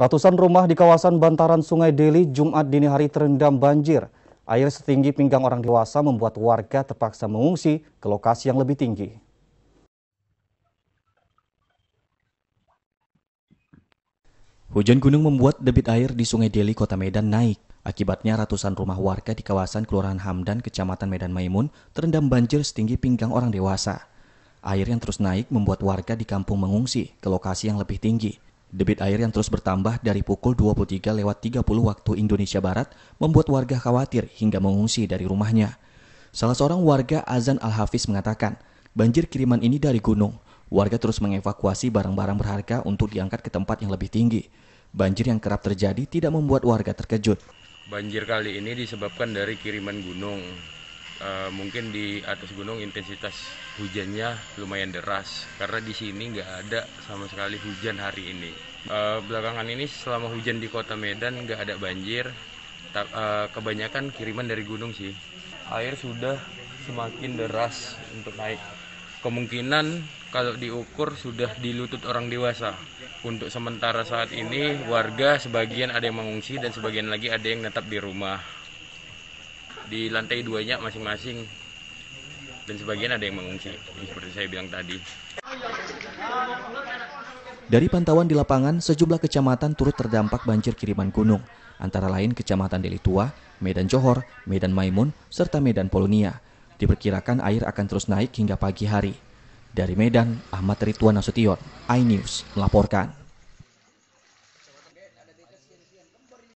Ratusan rumah di kawasan bantaran Sungai Deli Jumat dini hari terendam banjir. Air setinggi pinggang orang dewasa membuat warga terpaksa mengungsi ke lokasi yang lebih tinggi. Hujan gunung membuat debit air di Sungai Deli, Kota Medan naik. Akibatnya ratusan rumah warga di kawasan Kelurahan Hamdan, Kecamatan Medan Maimun terendam banjir setinggi pinggang orang dewasa. Air yang terus naik membuat warga di kampung mengungsi ke lokasi yang lebih tinggi. Debit air yang terus bertambah dari pukul 23 lewat 30 waktu Indonesia Barat membuat warga khawatir hingga mengungsi dari rumahnya. Salah seorang warga Azan Al-Hafiz mengatakan, banjir kiriman ini dari gunung. Warga terus mengevakuasi barang-barang berharga untuk diangkat ke tempat yang lebih tinggi. Banjir yang kerap terjadi tidak membuat warga terkejut. Banjir kali ini disebabkan dari kiriman gunung e, mungkin di atas gunung intensitas hujannya lumayan deras karena di sini nggak ada sama sekali hujan hari ini. e, belakangan ini selama hujan di kota Medan nggak ada banjir, ta e, kebanyakan kiriman dari gunung sih. Air sudah semakin deras untuk naik. Kemungkinan kalau diukur sudah di lutut orang dewasa. Untuk sementara saat ini warga sebagian ada yang mengungsi dan sebagian lagi ada yang tetap di rumah di lantai duanya masing-masing dan sebagian ada yang mengungsi seperti saya bilang tadi. Dari pantauan di lapangan, sejumlah kecamatan turut terdampak banjir kiriman gunung, antara lain Kecamatan Delitua, Medan Johor, Medan Maimun, serta Medan Polonia. Diperkirakan air akan terus naik hingga pagi hari. Dari Medan, Ahmad Rituan Nasution, iNews melaporkan.